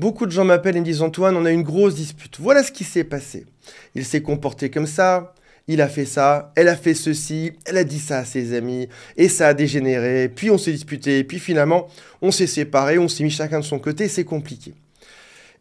Beaucoup de gens m'appellent et me disent Antoine, on a une grosse dispute. Voilà ce qui s'est passé. Il s'est comporté comme ça, il a fait ça, elle a fait ceci, elle a dit ça à ses amis, et ça a dégénéré, puis on s'est disputé, puis finalement on s'est séparés, on s'est mis chacun de son côté, c'est compliqué.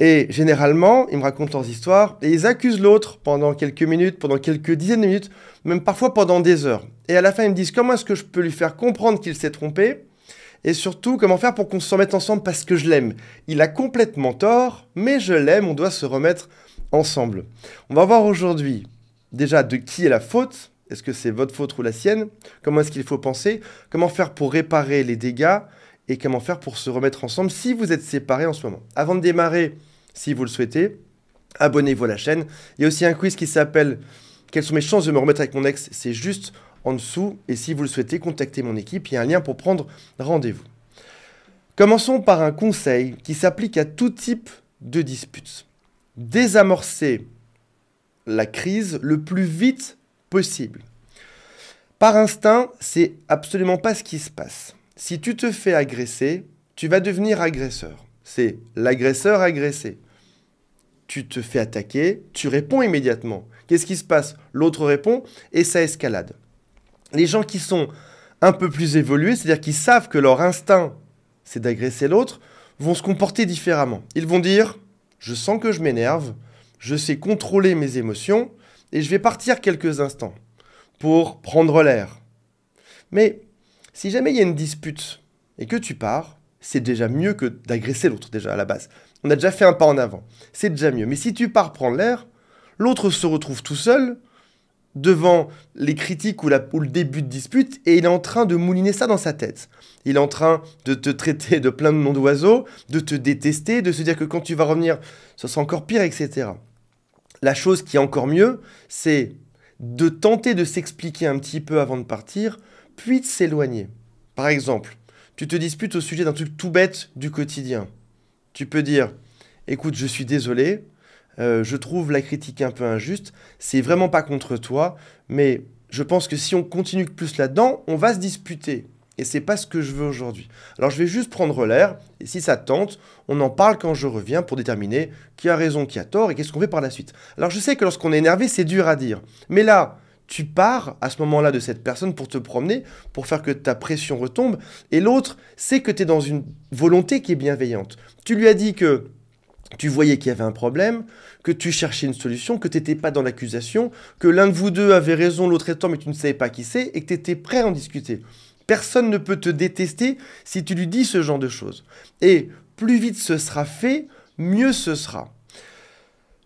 Et généralement, ils me racontent leurs histoires et ils accusent l'autre pendant quelques minutes, pendant quelques dizaines de minutes, même parfois pendant des heures. Et à la fin, ils me disent comment est-ce que je peux lui faire comprendre qu'il s'est trompé et surtout comment faire pour qu'on se remette ensemble parce que je l'aime. Il a complètement tort, mais je l'aime, on doit se remettre ensemble. On va voir aujourd'hui déjà de qui est la faute, est-ce que c'est votre faute ou la sienne, comment est-ce qu'il faut penser, comment faire pour réparer les dégâts et comment faire pour se remettre ensemble si vous êtes séparés en ce moment. Avant de démarrer, si vous le souhaitez, abonnez-vous à la chaîne. Il y a aussi un quiz qui s'appelle Quelles sont mes chances de me remettre avec mon ex C'est juste en dessous. Et si vous le souhaitez, contactez mon équipe. Il y a un lien pour prendre rendez-vous. Commençons par un conseil qui s'applique à tout type de disputes Désamorcer la crise le plus vite possible. Par instinct, c'est absolument pas ce qui se passe. Si tu te fais agresser, tu vas devenir agresseur. C'est l'agresseur agressé. Tu te fais attaquer, tu réponds immédiatement. Qu'est-ce qui se passe L'autre répond et ça escalade. Les gens qui sont un peu plus évolués, c'est-à-dire qui savent que leur instinct, c'est d'agresser l'autre, vont se comporter différemment. Ils vont dire, je sens que je m'énerve, je sais contrôler mes émotions, et je vais partir quelques instants pour prendre l'air. Mais si jamais il y a une dispute et que tu pars, c'est déjà mieux que d'agresser l'autre déjà à la base. On a déjà fait un pas en avant. C'est déjà mieux. Mais si tu pars prendre l'air, l'autre se retrouve tout seul devant les critiques ou, le début de dispute et il est en train de mouliner ça dans sa tête. Il est en train de te traiter de plein de noms d'oiseaux, de te détester, de se dire que quand tu vas revenir, ça sera encore pire, etc. La chose qui est encore mieux, c'est de tenter de s'expliquer un petit peu avant de partir, puis de s'éloigner. Par exemple, tu te disputes au sujet d'un truc tout bête du quotidien. Tu peux dire, écoute, je suis désolé, euh, je trouve la critique un peu injuste. C'est vraiment pas contre toi, mais je pense que si on continue plus là-dedans, on va se disputer. Et c'est pas ce que je veux aujourd'hui. Alors je vais juste prendre l'air, et si ça tente, on en parle quand je reviens pour déterminer qui a raison, qui a tort, et qu'est-ce qu'on fait par la suite. Alors je sais que lorsqu'on est énervé, c'est dur à dire. Mais là, tu pars à ce moment-là de cette personne pour te promener, pour faire que ta pression retombe, et l'autre c'est que tu es dans une volonté qui est bienveillante. Tu lui as dit que tu voyais qu'il y avait un problème, que tu cherchais une solution, que tu n'étais pas dans l'accusation, que l'un de vous deux avait raison, l'autre étant, mais tu ne savais pas qui c'est, et que tu étais prêt à en discuter. Personne ne peut te détester si tu lui dis ce genre de choses. Et plus vite ce sera fait, mieux ce sera.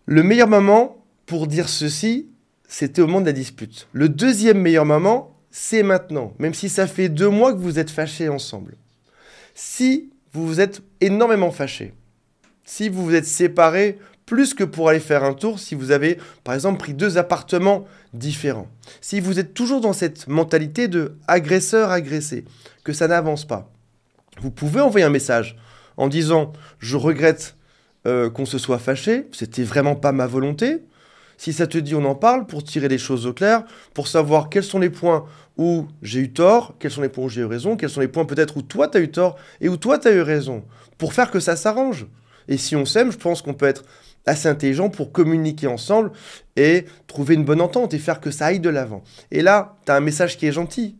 Le meilleur moment pour dire ceci, c'était au moment de la dispute. Le deuxième meilleur moment, c'est maintenant, même si ça fait deux mois que vous êtes fâchés ensemble. Si vous vous êtes énormément fâchés, si vous vous êtes séparés, plus que pour aller faire un tour si vous avez par exemple pris deux appartements différents. Si vous êtes toujours dans cette mentalité de agresseur-agressé, que ça n'avance pas, vous pouvez envoyer un message en disant je regrette euh, qu'on se soit fâché, c'était vraiment pas ma volonté. Si ça te dit, on en parle pour tirer les choses au clair, pour savoir quels sont les points où j'ai eu tort, quels sont les points où j'ai eu raison, quels sont les points peut-être où toi tu as eu tort et où toi tu as eu raison, pour faire que ça s'arrange. Et si on s'aime, je pense qu'on peut être assez intelligent pour communiquer ensemble et trouver une bonne entente et faire que ça aille de l'avant. Et là, tu as un message qui est gentil.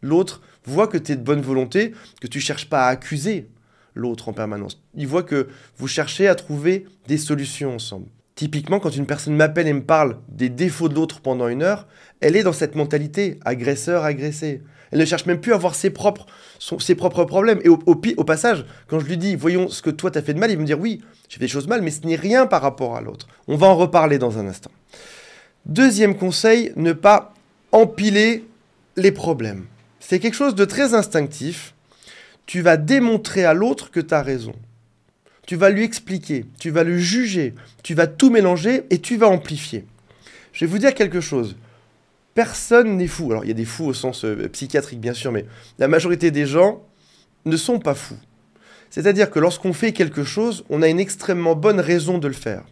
L'autre voit que tu es de bonne volonté, que tu ne cherches pas à accuser l'autre en permanence. Il voit que vous cherchez à trouver des solutions ensemble. Typiquement, quand une personne m'appelle et me parle des défauts de l'autre pendant une heure, elle est dans cette mentalité agresseur-agressé. Elle ne cherche même plus à avoir ses propres, ses propres problèmes. Et au, au, passage, quand je lui dis, voyons ce que toi as fait de mal, il va me dire, oui, j'ai fait des choses mal, mais ce n'est rien par rapport à l'autre. On va en reparler dans un instant. Deuxième conseil, ne pas empiler les problèmes. C'est quelque chose de très instinctif. Tu vas démontrer à l'autre que tu as raison. Tu vas lui expliquer, tu vas le juger, tu vas tout mélanger et tu vas amplifier. Je vais vous dire quelque chose personne n'est fou. Alors, il y a des fous au sens euh, psychiatrique, bien sûr, mais la majorité des gens ne sont pas fous. C'est-à-dire que lorsqu'on fait quelque chose, on a une extrêmement bonne raison de le faire.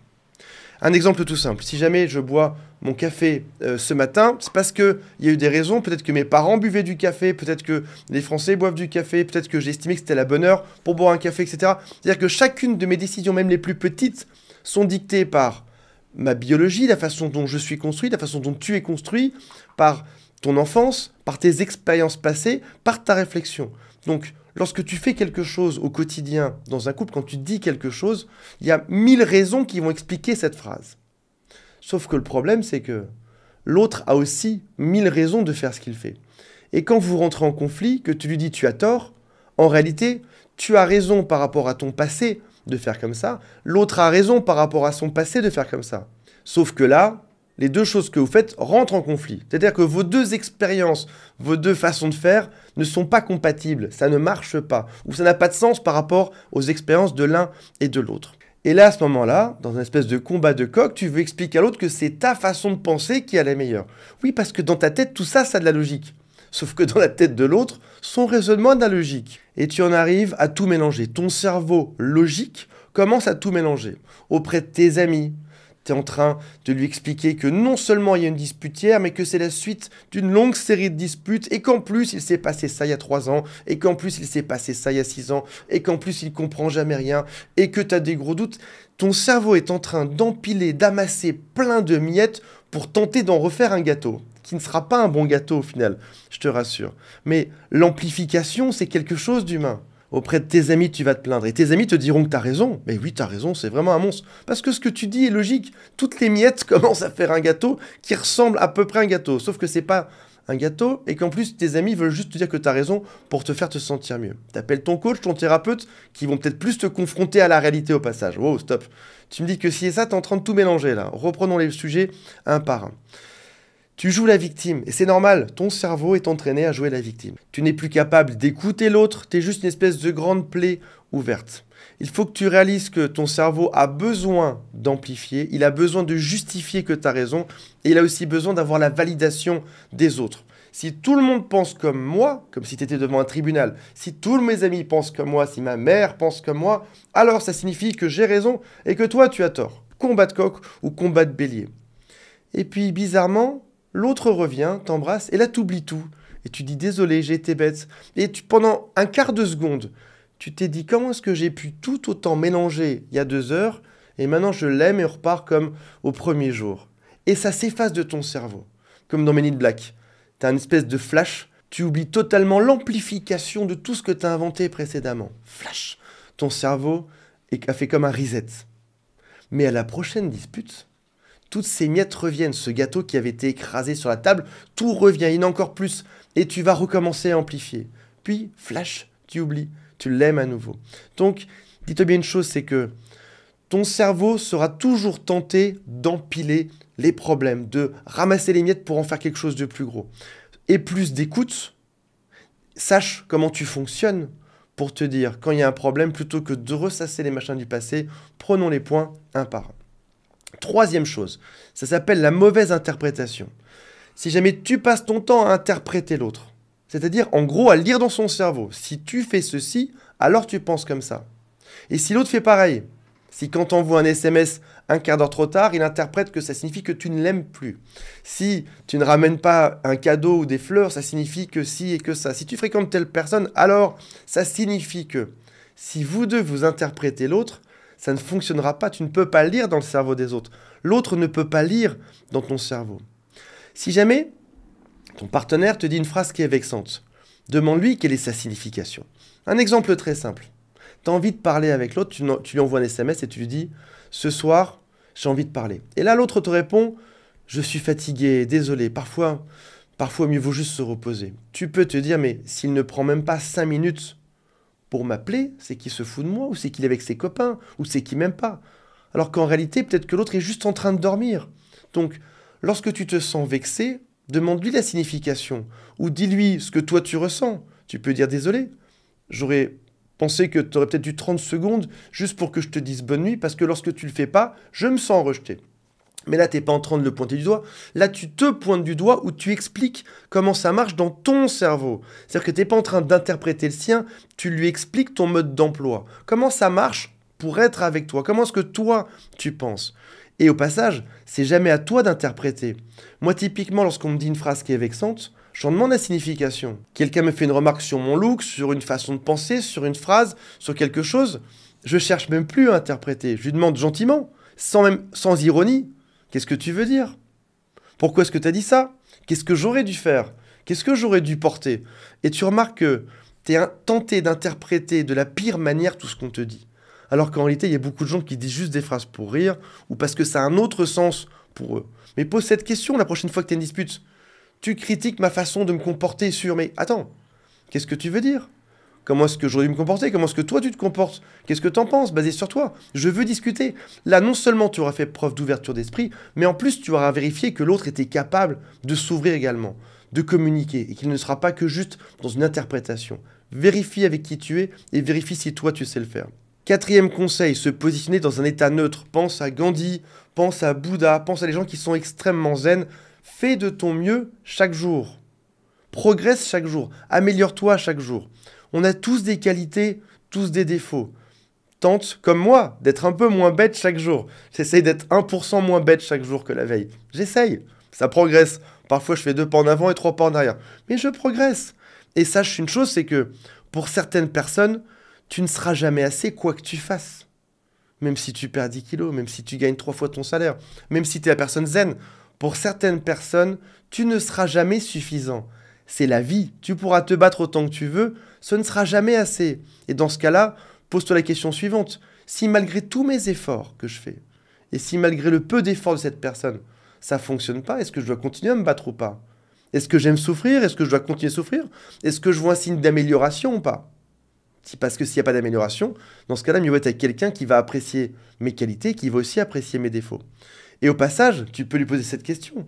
Un exemple tout simple, si jamais je bois mon café euh, ce matin, c'est parce qu'il y a eu des raisons, peut-être que mes parents buvaient du café, peut-être que les Français boivent du café, peut-être que j'ai estimé que c'était la bonne heure pour boire un café, etc. C'est-à-dire que chacune de mes décisions, même les plus petites, sont dictées par ma biologie, la façon dont je suis construit, la façon dont tu es construit, par ton enfance, par tes expériences passées, par ta réflexion. Donc, lorsque tu fais quelque chose au quotidien dans un couple, quand tu dis quelque chose, il y a mille raisons qui vont expliquer cette phrase. Sauf que le problème, c'est que l'autre a aussi mille raisons de faire ce qu'il fait. Et quand vous rentrez en conflit, que tu lui dis tu as tort, en réalité, tu as raison par rapport à ton passé, de faire comme ça, l'autre a raison par rapport à son passé de faire comme ça. Sauf que là, les deux choses que vous faites rentrent en conflit. C'est-à-dire que vos deux expériences, vos deux façons de faire ne sont pas compatibles, ça ne marche pas, ou ça n'a pas de sens par rapport aux expériences de l'un et de l'autre. Et là, à ce moment-là, dans une espèce de combat de coq, tu veux expliquer à l'autre que c'est ta façon de penser qui est la meilleure. Oui, parce que dans ta tête, tout ça, ça a de la logique. Sauf que dans la tête de l'autre, son raisonnement n'a analogique. Et tu en arrives à tout mélanger. Ton cerveau logique commence à tout mélanger. Auprès de tes amis, tu es en train de lui expliquer que non seulement il y a une dispute hier, mais que c'est la suite d'une longue série de disputes, et qu'en plus il s'est passé ça il y a 3 ans, et qu'en plus il s'est passé ça il y a 6 ans, et qu'en plus il comprend jamais rien, et que tu as des gros doutes. Ton cerveau est en train d'empiler, d'amasser plein de miettes pour tenter d'en refaire un gâteau, qui ne sera pas un bon gâteau au final, je te rassure. Mais l'amplification, c'est quelque chose d'humain. Auprès de tes amis, tu vas te plaindre. Et tes amis te diront que t'as raison. Mais oui, t'as raison, c'est vraiment un monstre. Parce que ce que tu dis est logique. Toutes les miettes commencent à faire un gâteau qui ressemble à peu près à un gâteau. Sauf que c'est pas un gâteau et qu'en plus tes amis veulent juste te dire que tu as raison pour te faire te sentir mieux. T'appelles ton coach, ton thérapeute, qui vont peut-être plus te confronter à la réalité au passage. Wow, stop. Tu me dis que si et ça, t'es en train de tout mélanger là. Reprenons les sujets un par un. Tu joues la victime, et c'est normal, ton cerveau est entraîné à jouer la victime. Tu n'es plus capable d'écouter l'autre, tu es juste une espèce de grande plaie ouverte. Il faut que tu réalises que ton cerveau a besoin d'amplifier, il a besoin de justifier que tu as raison, et il a aussi besoin d'avoir la validation des autres. Si tout le monde pense comme moi, comme si tu étais devant un tribunal, si tous mes amis pensent comme moi, si ma mère pense comme moi, alors ça signifie que j'ai raison et que toi tu as tort. Combat de coq ou combat de bélier. Et puis bizarrement, l'autre revient, t'embrasse et là tu oublies tout. Et tu dis désolé, j'ai été bête. Et tu, pendant un quart de seconde, tu t'es dit comment est-ce que j'ai pu tout autant mélanger il y a deux heures et maintenant je l'aime et on repart comme au premier jour. Et ça s'efface de ton cerveau, comme dans Men in Black. Tu as une espèce de flash, tu oublies totalement l'amplification de tout ce que tu as inventé précédemment. Flash Ton cerveau a fait comme un reset. Mais à la prochaine dispute, toutes ces miettes reviennent, ce gâteau qui avait été écrasé sur la table, tout revient, il y en a encore plus, et tu vas recommencer à amplifier. Puis, flash, tu oublies, tu l'aimes à nouveau. Donc, dis toi bien une chose, c'est que ton cerveau sera toujours tenté d'empiler les problèmes, de ramasser les miettes pour en faire quelque chose de plus gros. Et plus d'écoute, sache comment tu fonctionnes pour te dire, quand il y a un problème, plutôt que de ressasser les machins du passé, prenons les points un par un. Troisième chose, ça s'appelle la mauvaise interprétation. Si jamais tu passes ton temps à interpréter l'autre, c'est-à-dire en gros à lire dans son cerveau, si tu fais ceci, alors tu penses comme ça. Et si l'autre fait pareil, si quand on voit un SMS un quart d'heure trop tard, il interprète que ça signifie que tu ne l'aimes plus. Si tu ne ramènes pas un cadeau ou des fleurs, ça signifie que si et que ça. Si tu fréquentes telle personne, alors ça signifie que. Si vous deux vous interprétez l'autre, ça ne fonctionnera pas. Tu ne peux pas lire dans le cerveau des autres. L'autre ne peut pas lire dans ton cerveau. Si jamais ton partenaire te dit une phrase qui est vexante, demande-lui quelle est sa signification. Un exemple très simple tu envie de parler avec l'autre, tu, lui envoies un SMS et tu lui dis Ce soir, j'ai envie de parler. Et là, l'autre te répond Je suis fatigué, désolé. Parfois, parfois, mieux vaut juste se reposer. Tu peux te dire Mais s'il ne prend même pas cinq minutes pour m'appeler, c'est qu'il se fout de moi, ou c'est qu'il est avec ses copains, ou c'est qu'il m'aime pas. Alors qu'en réalité, peut-être que l'autre est juste en train de dormir. Donc, lorsque tu te sens vexé, demande-lui la signification, ou dis-lui ce que toi tu ressens. Tu peux dire Désolé, j'aurais que tu aurais peut-être eu 30 secondes juste pour que je te dise bonne nuit, parce que lorsque tu le fais pas, je me sens rejeté. Mais là, tu n'es pas en train de le pointer du doigt. Là, tu te pointes du doigt ou tu expliques comment ça marche dans ton cerveau. C'est-à-dire que tu n'es pas en train d'interpréter le sien, tu lui expliques ton mode d'emploi. Comment ça marche pour être avec toi Comment est-ce que toi, tu penses Et au passage, c'est jamais à toi d'interpréter. Moi, typiquement, lorsqu'on me dit une phrase qui est vexante, J'en demande la signification. Quelqu'un me fait une remarque sur mon look, sur une façon de penser, sur une phrase, sur quelque chose. Je cherche même plus à interpréter. Je lui demande gentiment, sans même, sans ironie. Qu'est-ce que tu veux dire Pourquoi est-ce que tu as dit ça Qu'est-ce que j'aurais dû faire Qu'est-ce que j'aurais dû porter Et tu remarques que tu es tenté d'interpréter de la pire manière tout ce qu'on te dit. Alors qu'en réalité, il y a beaucoup de gens qui disent juste des phrases pour rire ou parce que ça a un autre sens pour eux. Mais pose cette question la prochaine fois que tu as une dispute. Tu critiques ma façon de me comporter sur... Mais attends, qu'est-ce que tu veux dire Comment est-ce que j'aurais dû me comporter Comment est-ce que toi tu te comportes Qu'est-ce que t'en penses basé sur toi Je veux discuter. Là, non seulement tu auras fait preuve d'ouverture d'esprit, mais en plus tu auras vérifié que l'autre était capable de s'ouvrir également, de communiquer, et qu'il ne sera pas que juste dans une interprétation. Vérifie avec qui tu es et vérifie si toi tu sais le faire. Quatrième conseil, se positionner dans un état neutre. Pense à Gandhi, pense à Bouddha, pense à les gens qui sont extrêmement zen Fais de ton mieux chaque jour. Progresse chaque jour. Améliore-toi chaque jour. On a tous des qualités, tous des défauts. Tente, comme moi, d'être un peu moins bête chaque jour. J'essaye d'être 1% moins bête chaque jour que la veille. J'essaye. Ça progresse. Parfois, je fais deux pas en avant et trois pas en arrière. Mais je progresse. Et sache une chose, c'est que pour certaines personnes, tu ne seras jamais assez quoi que tu fasses. Même si tu perds 10 kilos, même si tu gagnes trois fois ton salaire, même si tu es la personne zen, pour certaines personnes, tu ne seras jamais suffisant. C'est la vie, tu pourras te battre autant que tu veux, ce ne sera jamais assez. Et dans ce cas-là, pose-toi la question suivante. Si malgré tous mes efforts que je fais, et si malgré le peu d'efforts de cette personne, ça fonctionne pas, est-ce que je dois continuer à me battre ou pas Est-ce que j'aime souffrir Est-ce que je dois continuer à souffrir Est-ce que je vois un signe d'amélioration ou pas parce que s'il n'y a pas d'amélioration, dans ce cas-là, mieux vaut être avec quelqu'un qui va apprécier mes qualités, qui va aussi apprécier mes défauts. Et au passage, tu peux lui poser cette question.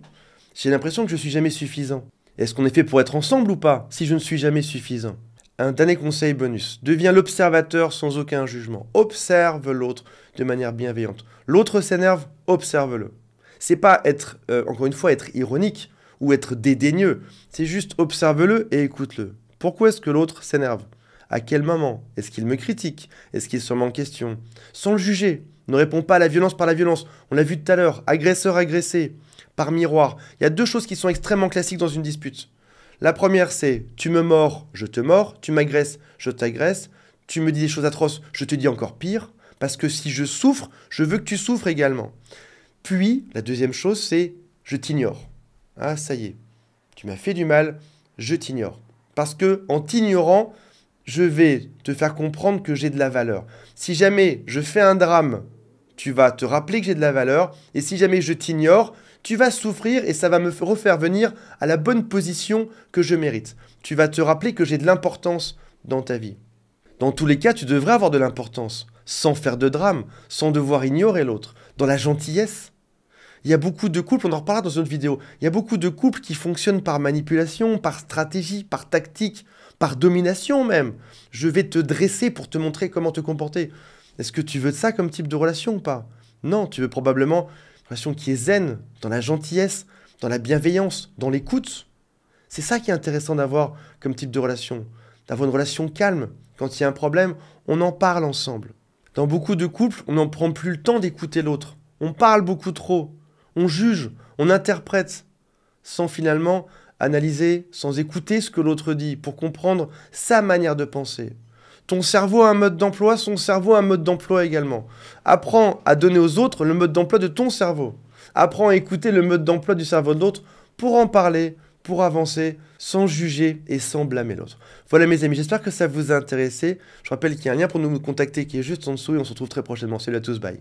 J'ai l'impression que je suis jamais suffisant. Est-ce qu'on est fait pour être ensemble ou pas si je ne suis jamais suffisant Un dernier conseil bonus. Deviens l'observateur sans aucun jugement. Observe l'autre de manière bienveillante. L'autre s'énerve, observe-le. C'est pas être, euh, encore une fois, être ironique ou être dédaigneux. C'est juste observe-le et écoute-le. Pourquoi est-ce que l'autre s'énerve À quel moment Est-ce qu'il me critique Est-ce qu'il se remet en question Sans le juger ne réponds pas à la violence par la violence. On l'a vu tout à l'heure, agresseur agressé, par miroir. Il y a deux choses qui sont extrêmement classiques dans une dispute. La première, c'est tu me mords, je te mords, tu m'agresses, je t'agresse, tu me dis des choses atroces, je te dis encore pire, parce que si je souffre, je veux que tu souffres également. Puis, la deuxième chose, c'est je t'ignore. Ah, ça y est, tu m'as fait du mal, je t'ignore. Parce que en t'ignorant, je vais te faire comprendre que j'ai de la valeur. Si jamais je fais un drame tu vas te rappeler que j'ai de la valeur, et si jamais je t'ignore, tu vas souffrir et ça va me refaire venir à la bonne position que je mérite. Tu vas te rappeler que j'ai de l'importance dans ta vie. Dans tous les cas, tu devrais avoir de l'importance, sans faire de drame, sans devoir ignorer l'autre, dans la gentillesse. Il y a beaucoup de couples, on en reparlera dans une autre vidéo, il y a beaucoup de couples qui fonctionnent par manipulation, par stratégie, par tactique, par domination même. Je vais te dresser pour te montrer comment te comporter. Est-ce que tu veux de ça comme type de relation ou pas Non, tu veux probablement une relation qui est zen, dans la gentillesse, dans la bienveillance, dans l'écoute. C'est ça qui est intéressant d'avoir comme type de relation. D'avoir une relation calme. Quand il y a un problème, on en parle ensemble. Dans beaucoup de couples, on n'en prend plus le temps d'écouter l'autre. On parle beaucoup trop. On juge, on interprète, sans finalement analyser, sans écouter ce que l'autre dit, pour comprendre sa manière de penser. Ton cerveau a un mode d'emploi, son cerveau a un mode d'emploi également. Apprends à donner aux autres le mode d'emploi de ton cerveau. Apprends à écouter le mode d'emploi du cerveau de l'autre pour en parler, pour avancer, sans juger et sans blâmer l'autre. Voilà mes amis, j'espère que ça vous a intéressé. Je rappelle qu'il y a un lien pour nous contacter qui est juste en dessous et on se retrouve très prochainement. Salut à tous, bye.